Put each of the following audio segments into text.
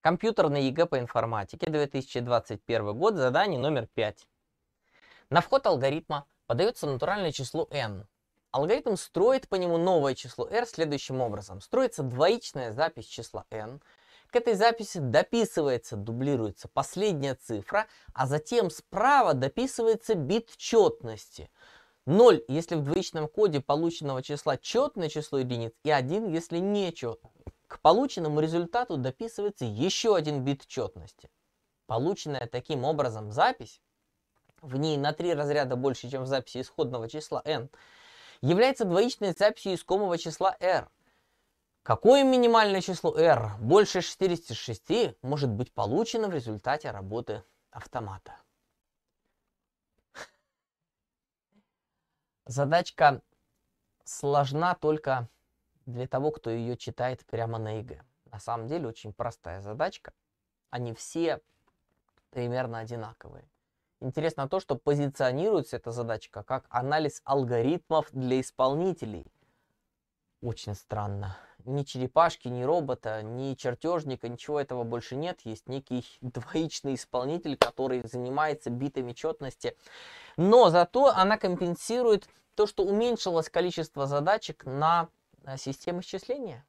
Компьютерный ЕГЭ по информатике 2021 год, задание номер 5. На вход алгоритма подается натуральное число n. Алгоритм строит по нему новое число r следующим образом. Строится двоичная запись числа n. К этой записи дописывается, дублируется последняя цифра, а затем справа дописывается бит четности. 0, если в двоичном коде полученного числа четное число единиц, и 1, если нечетное. К полученному результату дописывается еще один бит четности. Полученная таким образом запись, в ней на три разряда больше, чем в записи исходного числа n, является двоичной записью искомого числа r. Какое минимальное число r больше 66 может быть получено в результате работы автомата? Задачка сложна только для того, кто ее читает прямо на ЕГЭ. На самом деле очень простая задачка. Они все примерно одинаковые. Интересно то, что позиционируется эта задачка как анализ алгоритмов для исполнителей. Очень странно. Ни черепашки, ни робота, ни чертежника, ничего этого больше нет. Есть некий двоичный исполнитель, который занимается битами четности. Но зато она компенсирует то, что уменьшилось количество задачек на Э, систем исчисления.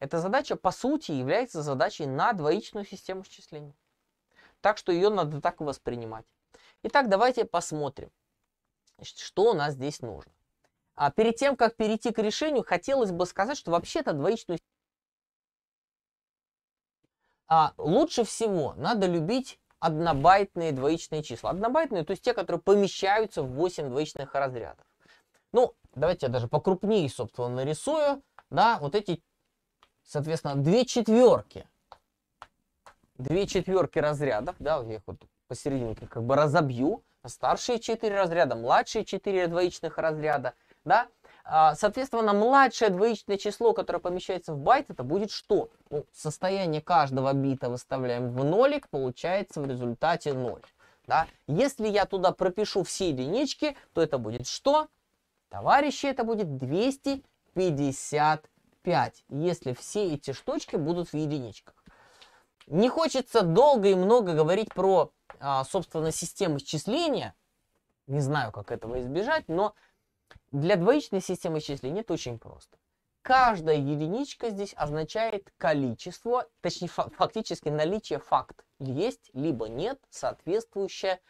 Эта задача, по сути, является задачей на двоичную систему исчисления. Так что ее надо так воспринимать. Итак, давайте посмотрим, значит, что у нас здесь нужно. А перед тем, как перейти к решению, хотелось бы сказать, что вообще-то двоичную а лучше всего надо любить однобайтные двоичные числа. Однобайтные, то есть те, которые помещаются в 8 двоичных разрядов. Ну, Давайте я даже покрупнее, собственно, нарисую. Да, вот эти, соответственно, две четверки. Две четверки разрядов, да, вот я их вот посерединке как бы разобью. Старшие четыре разряда, младшие четыре двоичных разряда, да. А, соответственно, младшее двоичное число, которое помещается в байт, это будет что? Ну, состояние каждого бита выставляем в нолик, получается в результате 0. Да? Если я туда пропишу все единички, то это будет что? товарищи, это будет 255, если все эти штучки будут в единичках. Не хочется долго и много говорить про, а, собственно, систему исчисления. Не знаю, как этого избежать, но для двоичной системы исчисления это очень просто. Каждая единичка здесь означает количество, точнее фактически наличие факт. Есть либо нет соответствующее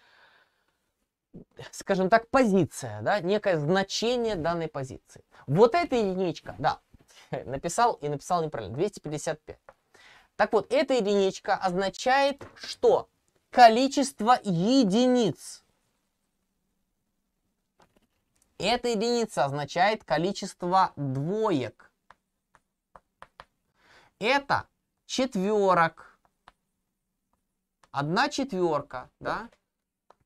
скажем так, позиция, да, некое значение данной позиции. Вот эта единичка, да, написал и написал неправильно, 255. Так вот, эта единичка означает, что количество единиц. Эта единица означает количество двоек. Это четверок. Одна четверка, да?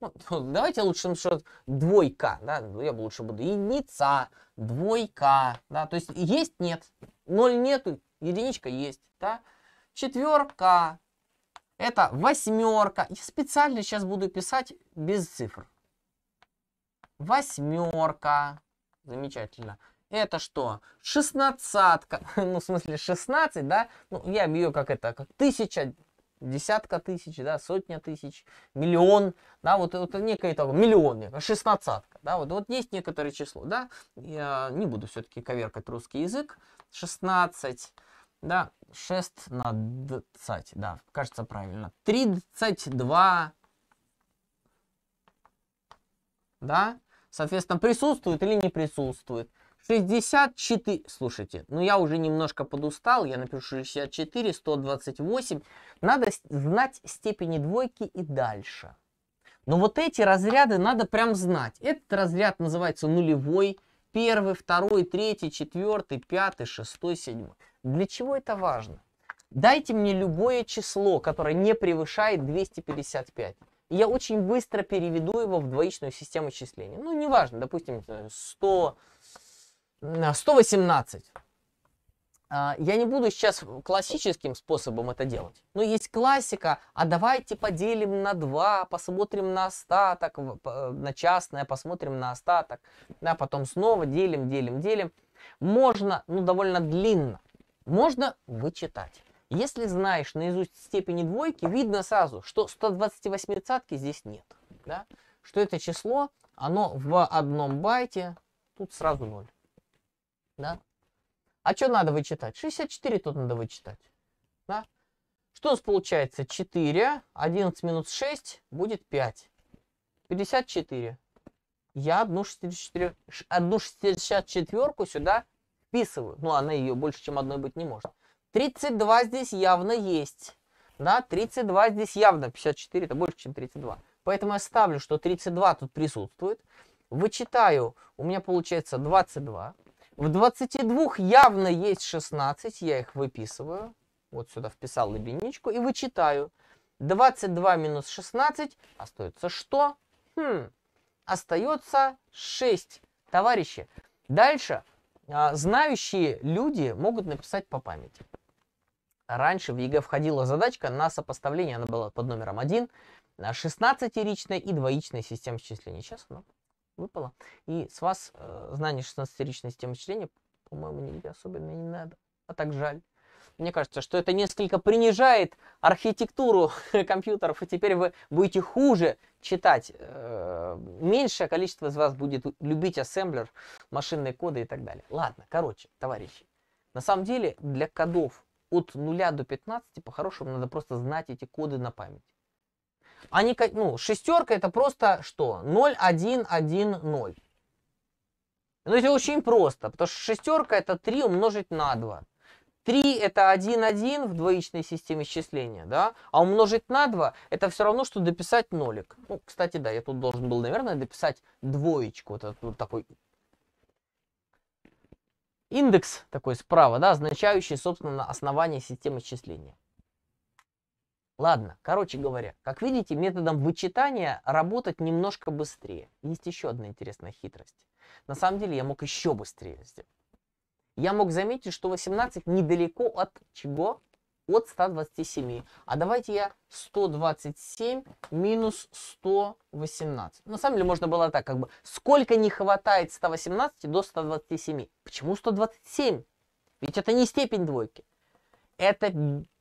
Ну, давайте лучше что двойка, да, я бы лучше буду единица, двойка, да, то есть есть нет, ноль нету, единичка есть, да, четверка, это восьмерка. Я специально сейчас буду писать без цифр. Восьмерка. Замечательно. Это что? Шестнадцатка. Ну, в смысле, шестнадцать, да? Ну, я ее как это, как тысяча десятка тысяч, да, сотня тысяч, миллион, да, вот, вот некое того, миллион, шестнадцатка, да, вот, вот есть некоторое число, да, я не буду все-таки коверкать русский язык, 16, да, 16, да, кажется правильно, 32, да, соответственно, присутствует или не присутствует. 64, слушайте, ну я уже немножко подустал, я напишу 64, 128. Надо знать степени двойки и дальше. Но вот эти разряды надо прям знать. Этот разряд называется нулевой, первый, второй, третий, четвертый, пятый, шестой, седьмой. Для чего это важно? Дайте мне любое число, которое не превышает 255. И я очень быстро переведу его в двоичную систему числения. Ну, неважно, допустим, 100, 118. Э, э, я не буду сейчас классическим способом это делать. Но есть классика, а давайте поделим на два, посмотрим на остаток, на частное, посмотрим на остаток, да, потом снова делим, делим, делим. Можно, ну довольно длинно, можно вычитать. Если знаешь наизусть степени двойки, видно сразу, что 128 цатки здесь нет. Да? Что это число, оно в одном байте, тут сразу ноль. Да? А что надо вычитать? 64 тут надо вычитать. Да? Что у нас получается? 4, 11 минус 6 будет 5. 54. Я одну 64, одну 64 сюда вписываю. Ну, она ее больше, чем одной быть не может. 32 здесь явно есть. Да, 32 здесь явно, 54 это больше, чем 32. Поэтому я ставлю, что 32 тут присутствует. Вычитаю, у меня получается 22. В 22 явно есть 16, я их выписываю. Вот сюда вписал единичку и вычитаю. 22 минус 16, остается что? Хм, остается 6. Товарищи, дальше а, знающие люди могут написать по памяти. Раньше в ЕГЭ входила задачка на сопоставление, она была под номером 1, 16-ричной и двоичной систем счисления. Сейчас она выпало. И с вас э, знание 16-ричной системы чтения, по-моему, нигде особенно не надо. А так жаль. Мне кажется, что это несколько принижает архитектуру компьютеров, и теперь вы будете хуже читать. Э, меньшее количество из вас будет любить ассемблер, машинные коды и так далее. Ладно, короче, товарищи. На самом деле, для кодов от 0 до 15, по-хорошему, надо просто знать эти коды на память. Они, ну, шестерка это просто что? 0, 1, 1, 0. Ну, это очень просто, потому что шестерка это 3 умножить на 2. 3 это 1, 1 в двоичной системе счисления да? А умножить на 2 это все равно, что дописать нолик. Ну, кстати, да, я тут должен был, наверное, дописать двоечку. Вот вот такой индекс такой справа, да, означающий, собственно, основание системы счисления Ладно, короче говоря, как видите, методом вычитания работать немножко быстрее. Есть еще одна интересная хитрость. На самом деле я мог еще быстрее сделать. Я мог заметить, что 18 недалеко от чего? От 127. А давайте я 127 минус 118. На самом деле можно было так, как бы, сколько не хватает 118 до 127. Почему 127? Ведь это не степень двойки. Это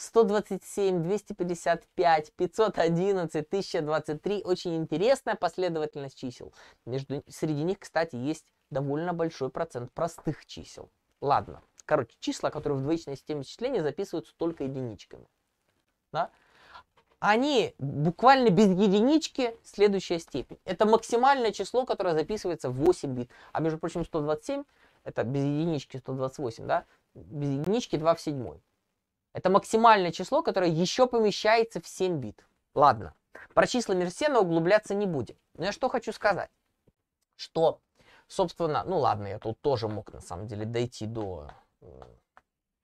127, 255, 511, 1023. Очень интересная последовательность чисел. Между, среди них, кстати, есть довольно большой процент простых чисел. Ладно. Короче, числа, которые в двоичной системе числения записываются только единичками. Да? Они буквально без единички следующая степень. Это максимальное число, которое записывается в 8 бит. А между прочим, 127 это без единички 128, да? Без единички 2 в 7. Это максимальное число, которое еще помещается в 7 бит. Ладно, про числа Мерсена углубляться не будем. Но я что хочу сказать, что, собственно, ну ладно, я тут тоже мог на самом деле дойти до, э,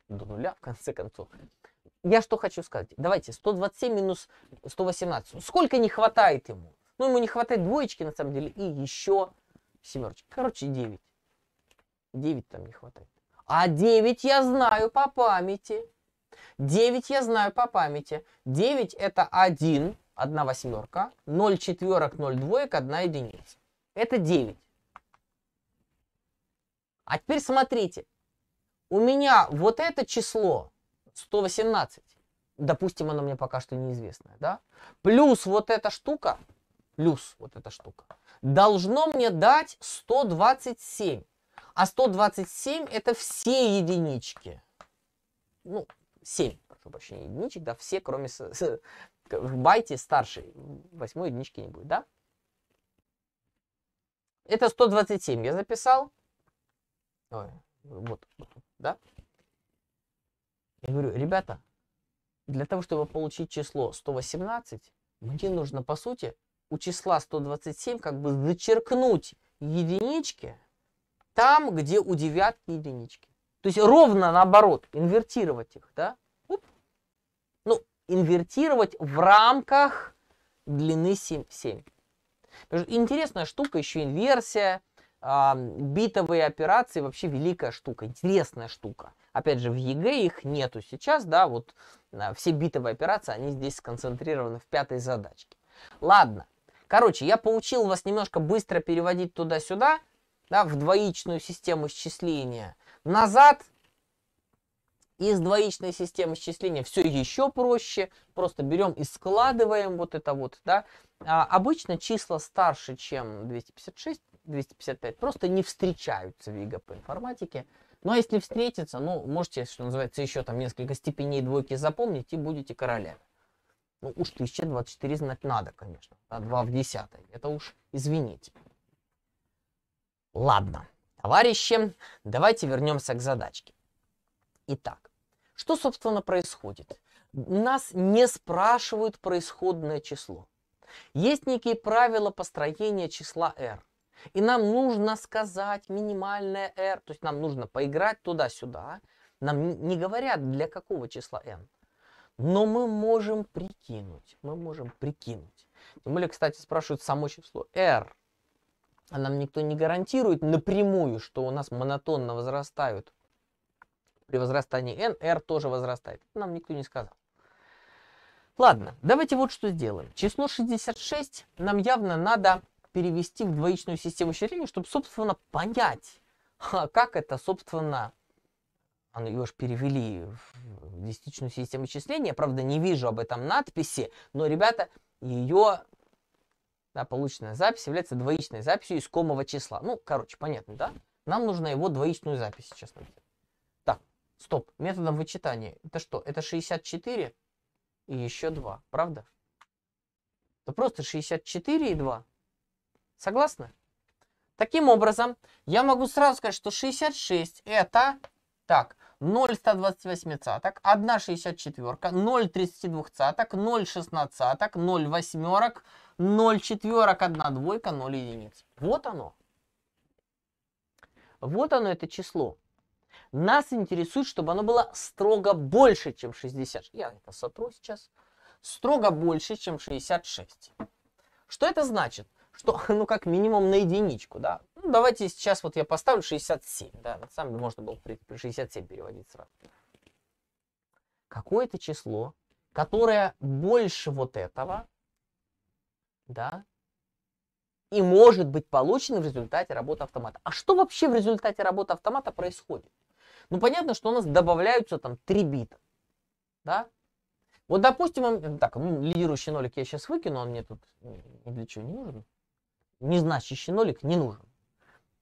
до нуля, в конце концов. Я что хочу сказать. Давайте, 127 минус 118. Сколько не хватает ему? Ну, ему не хватает двоечки, на самом деле, и еще семерочки. Короче, 9. 9 там не хватает. А 9 я знаю по памяти. 9 я знаю по памяти. 9 это 1, 1 восьмерка, 0 четверок, 0 двоек, 1 единица. Это 9. А теперь смотрите. У меня вот это число 118. Допустим, оно мне пока что неизвестное. Да? Плюс вот эта штука, плюс вот эта штука, должно мне дать 127. А 127 это все единички. Ну, 7, прошу прощения, единичек, да, все, кроме с, с, в байте старшей, восьмой единички не будет, да? Это 127 я записал. Ой, вот, да? Я говорю, ребята, для того, чтобы получить число 118, мне нужно, по сути, у числа 127 как бы зачеркнуть единички там, где у девятки единички. То есть ровно наоборот, инвертировать их, да? Оп. Ну, инвертировать в рамках длины 7. Интересная штука, еще инверсия, э, битовые операции, вообще великая штука, интересная штука. Опять же, в ЕГЭ их нету сейчас, да, вот э, все битовые операции, они здесь сконцентрированы в пятой задачке. Ладно, короче, я получил вас немножко быстро переводить туда-сюда, да, в двоичную систему исчисления – назад. Из двоичной системы счисления все еще проще. Просто берем и складываем вот это вот. Да? А, обычно числа старше, чем 256, 255 просто не встречаются в ЕГЭ по информатике. Но если встретится, ну, можете, что называется, еще там несколько степеней двойки запомнить и будете королями. Ну, уж 1024 знать надо, конечно. А 2 в 10. Это уж, извините. Ладно. Товарищи, давайте вернемся к задачке. Итак, что, собственно, происходит? Нас не спрашивают происходное число. Есть некие правила построения числа r. И нам нужно сказать минимальное r, то есть нам нужно поиграть туда-сюда. Нам не говорят, для какого числа n. Но мы можем прикинуть, мы можем прикинуть. Тем более, кстати, спрашивают само число r а нам никто не гарантирует напрямую, что у нас монотонно возрастают. При возрастании n, r тоже возрастает. Нам никто не сказал. Ладно, давайте вот что сделаем. Число 66 нам явно надо перевести в двоичную систему счисления, чтобы, собственно, понять, как это, собственно, оно ее же перевели в десятичную систему числения. Правда, не вижу об этом надписи, но, ребята, ее да, полученная запись является двоичной записью искомого числа. Ну, короче, понятно, да? Нам нужна его двоичную запись сейчас найти. Так, стоп, методом вычитания. Это что? Это 64 и еще 2, правда? Это просто 64 и 2. Согласны? Таким образом, я могу сразу сказать, что 66 это, так, 0,128 цаток, 1,64, 0,32 цаток, 0,16, 0,8, 0 четверок, 1 двойка, 0 единиц. Вот оно. Вот оно это число. Нас интересует, чтобы оно было строго больше, чем 60. Я это сотру сейчас. Строго больше, чем 66. Что это значит? Что, ну, как минимум на единичку, да. Ну, давайте сейчас вот я поставлю 67, да. На самом деле можно было при 67 переводить сразу. Какое-то число, которое больше вот этого, да, и может быть получено в результате работы автомата. А что вообще в результате работы автомата происходит? Ну, понятно, что у нас добавляются там 3 бита, да? Вот, допустим, э, так, ну, лидирующий нолик я сейчас выкину, он мне тут ни для чего не нужен. Незначащий нолик не нужен.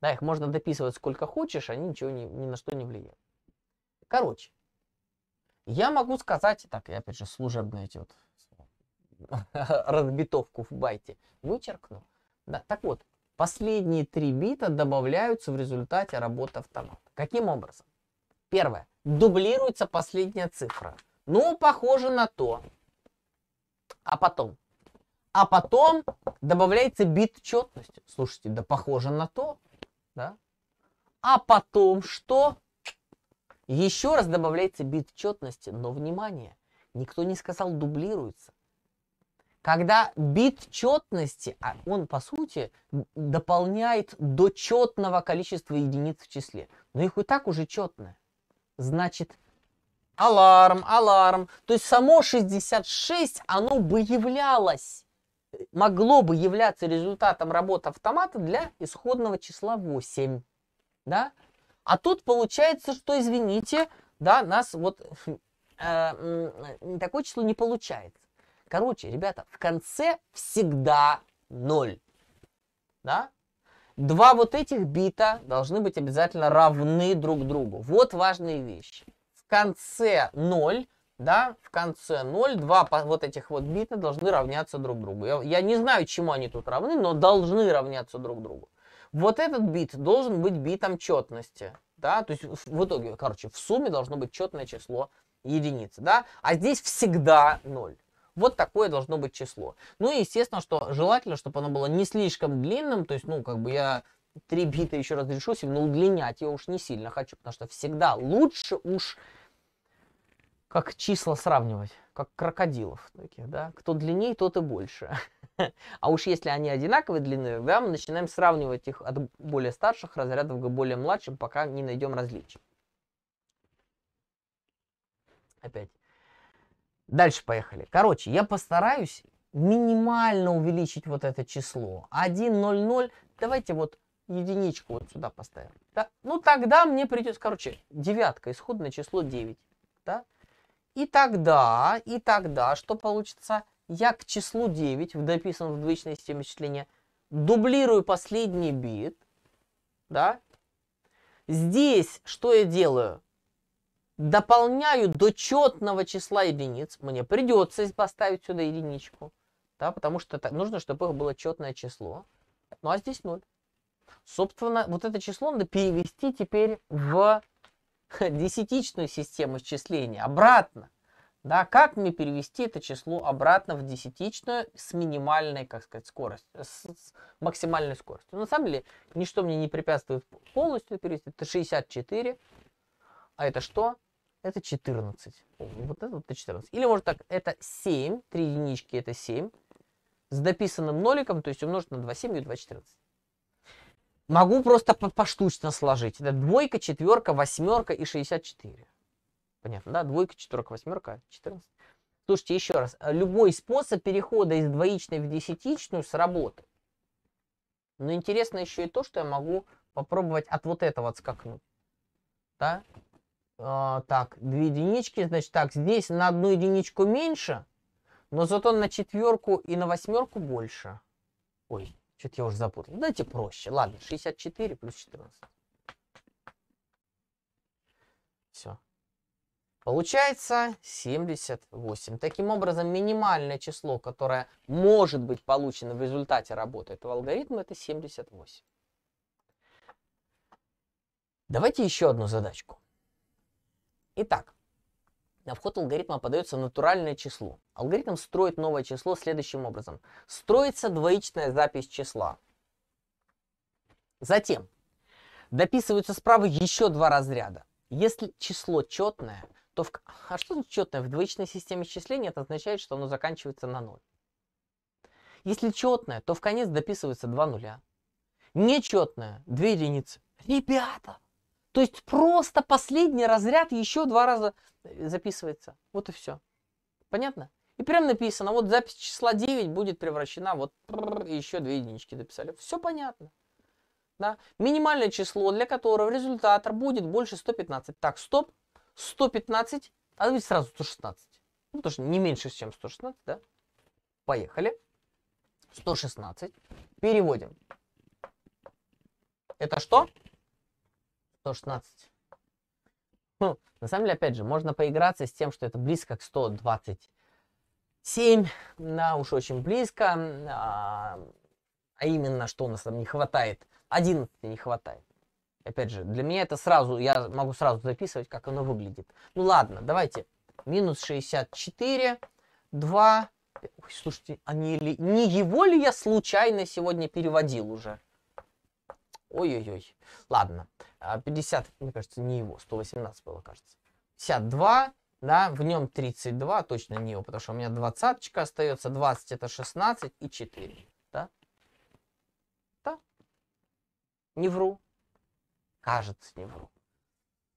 Да, их можно дописывать сколько хочешь, они ничего ни, ни на что не влияют. Короче, я могу сказать, так, я опять же служебные эти вот разбитовку в байте, вычеркну. Да, так вот, последние три бита добавляются в результате работы автомата. Каким образом? Первое. Дублируется последняя цифра. Ну, похоже на то. А потом? А потом добавляется бит четности. Слушайте, да похоже на то. Да? А потом что? Еще раз добавляется бит четности, но внимание, никто не сказал дублируется когда бит четности, а он по сути дополняет до четного количества единиц в числе. Но их и так уже четное. Значит, аларм, аларм. То есть само 66, оно бы являлось, э, могло бы являться результатом работы автомата для исходного числа 8. Да? А тут получается, что, извините, да, нас вот э, э, такое число не получается. Короче, ребята, в конце всегда 0. Да? Два вот этих бита должны быть обязательно равны друг другу. Вот важные вещи. В конце 0, да, в конце 0, два вот этих вот бита должны равняться друг другу. Я, я не знаю, чему они тут равны, но должны равняться друг другу. Вот этот бит должен быть битом четности. Да, то есть в итоге, короче, в сумме должно быть четное число единиц, да, а здесь всегда 0. Вот такое должно быть число. Ну и естественно, что желательно, чтобы оно было не слишком длинным, то есть, ну, как бы я 3 бита еще разрешу себе, но удлинять я уж не сильно хочу, потому что всегда лучше уж как числа сравнивать, как крокодилов таких, да, кто длиннее, тот и больше. А уж если они одинаковые длины, да, мы начинаем сравнивать их от более старших разрядов к более младшим, пока не найдем различий. Опять. Дальше поехали. Короче, я постараюсь минимально увеличить вот это число. 1,00. Давайте вот единичку вот сюда поставим. Да? Ну, тогда мне придется, короче, девятка, исходное число 9. Да? И тогда, и тогда, что получится? Я к числу 9, в дописанном в двоичной системе числения, дублирую последний бит. Да? Здесь что я делаю? дополняю до четного числа единиц. Мне придется поставить сюда единичку. Да, потому что так, нужно, чтобы их было четное число. Ну а здесь 0. Собственно, вот это число надо перевести теперь в десятичную систему счисления Обратно. Да, как мне перевести это число обратно в десятичную с минимальной, как сказать, скоростью, э, с, с максимальной скоростью? на самом деле, ничто мне не препятствует полностью перевести. Это 64 а это что? Это 14. О, ну вот это вот 14. Или может так, это 7, 3 единички это 7, с дописанным ноликом, то есть умножить на 2, 7 и 2, 14. Могу просто по поштучно сложить. Это двойка, четверка, восьмерка и 64. Понятно, да? Двойка, четверка, восьмерка, 14. Слушайте, еще раз. Любой способ перехода из двоичной в десятичную сработает. Но интересно еще и то, что я могу попробовать от вот этого отскакнуть. Да? А, так, две единички, значит, так, здесь на одну единичку меньше, но зато на четверку и на восьмерку больше. Ой, что-то я уже запутал. Дайте проще. Ладно, 64 плюс 14. Все. Получается 78. Таким образом, минимальное число, которое может быть получено в результате работы этого алгоритма, это 78. Давайте еще одну задачку. Итак, на вход алгоритма подается натуральное число. Алгоритм строит новое число следующим образом. Строится двоичная запись числа. Затем дописываются справа еще два разряда. Если число четное, то... В... А что значит четное? В двоичной системе исчисления это означает, что оно заканчивается на 0. Если четное, то в конец дописываются два нуля. Нечетное – две единицы. Ребята, то есть просто последний разряд еще два раза э, записывается. Вот и все. Понятно? И прям написано, вот запись числа 9 будет превращена, вот еще две единички дописали. Все понятно. Да? Минимальное число, для которого результатор будет больше 115. Так, стоп. 115, а ведь сразу 116. Ну, потому что не меньше, чем 116, да? Поехали. 116. Переводим. Это что? 116. Ну, на самом деле, опять же, можно поиграться с тем, что это близко к 127. Да, уж очень близко. А, а именно, что у нас там не хватает. 11 не хватает. Опять же, для меня это сразу, я могу сразу записывать, как оно выглядит. Ну ладно, давайте. Минус 64, 2. Ой, слушайте, а не, ли, не его ли я случайно сегодня переводил уже? Ой-ой-ой. Ладно. А 50, мне кажется, не его. 118 было, кажется. 52, да, в нем 32, точно не его, потому что у меня 20 остается. 20 это 16 и 4, да? Да. Не вру. Кажется, не вру.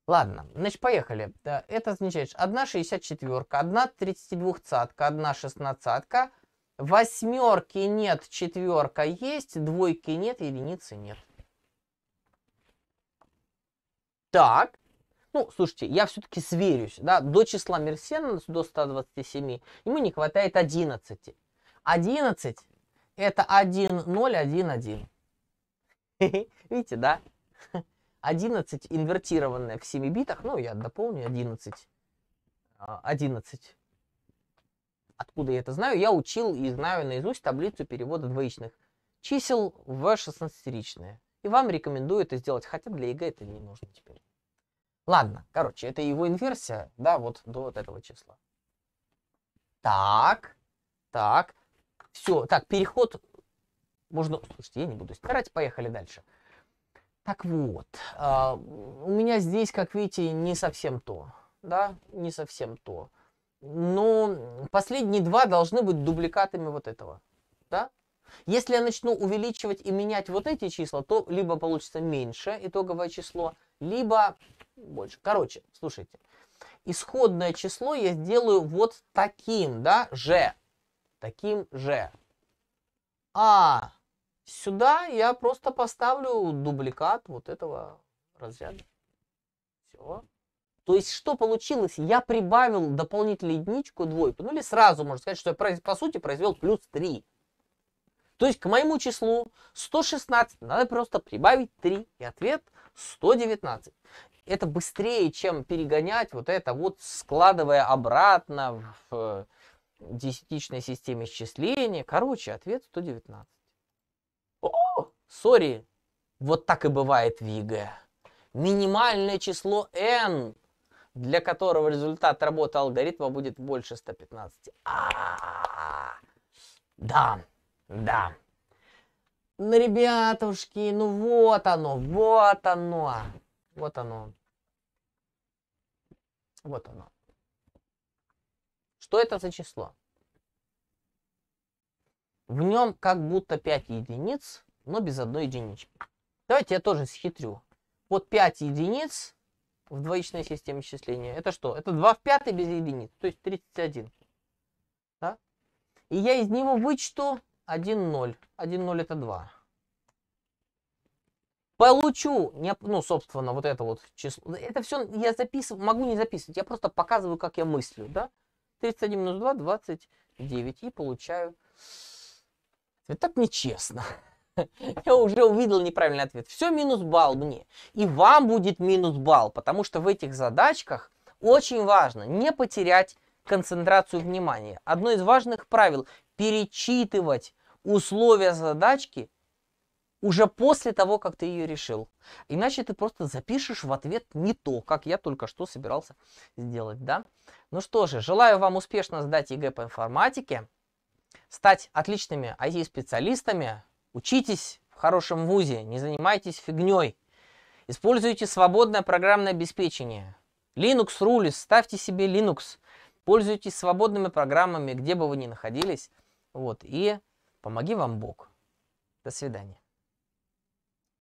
Ладно, значит, поехали. Это означает, одна 64, одна 32 цатка, одна 16 Восьмерки нет, четверка есть, двойки нет, единицы нет. Так. Ну, слушайте, я все-таки сверюсь, да, до числа Мерсена, до 127, ему не хватает 11. 11 это 1, 0, 1, 1. Видите, да? 11 инвертированное в 7 битах, ну, я дополню 11. 11. А, Откуда я это знаю? Я учил и знаю наизусть таблицу перевода двоичных чисел в 16-ричные. И вам рекомендую это сделать, хотя для ЕГЭ это не нужно теперь. Ладно, короче, это его инверсия, да, вот до вот этого числа. Так, так, все, так, переход можно... Слушайте, я не буду стирать, поехали дальше. Так вот, э, у меня здесь, как видите, не совсем то, да, не совсем то. Но последние два должны быть дубликатами вот этого, да, если я начну увеличивать и менять вот эти числа, то либо получится меньше итоговое число, либо больше. Короче, слушайте. Исходное число я сделаю вот таким, да, же. Таким же. А сюда я просто поставлю дубликат вот этого разряда. Все. То есть, что получилось? Я прибавил дополнительно единичку, двойку. Ну или сразу можно сказать, что я, по сути, произвел плюс 3. То есть, к моему числу 116 надо просто прибавить 3. И ответ 119 это быстрее, чем перегонять вот это вот, складывая обратно в э, десятичной системе исчисления. Короче, ответ 119. О, сори, вот так и бывает в ЕГЭ. Минимальное число n, для которого результат работы алгоритма будет больше 115. А-а-а. Да, да. Ну, ребятушки, ну вот оно, вот оно. Вот оно. Вот оно. Что это за число? В нем как будто 5 единиц, но без одной единички. Давайте я тоже схитрю. Вот 5 единиц в двоичной системе счисления. Это что? Это 2 в 5 без единиц, то есть 31. Да? И я из него вычту 1, 0. 1, 0 это 2 получу, не, ну, собственно, вот это вот число. Это все я записываю, могу не записывать, я просто показываю, как я мыслю, да? 31 минус 2, 29, и получаю... Это так нечестно. Я уже увидел неправильный ответ. Все минус балл мне. И вам будет минус балл, потому что в этих задачках очень важно не потерять концентрацию внимания. Одно из важных правил – перечитывать условия задачки уже после того, как ты ее решил. Иначе ты просто запишешь в ответ не то, как я только что собирался сделать, да? Ну что же, желаю вам успешно сдать ЕГЭ по информатике, стать отличными IT-специалистами, учитесь в хорошем вузе, не занимайтесь фигней, используйте свободное программное обеспечение, Linux рулит, ставьте себе Linux, пользуйтесь свободными программами, где бы вы ни находились, вот, и помоги вам Бог. До свидания.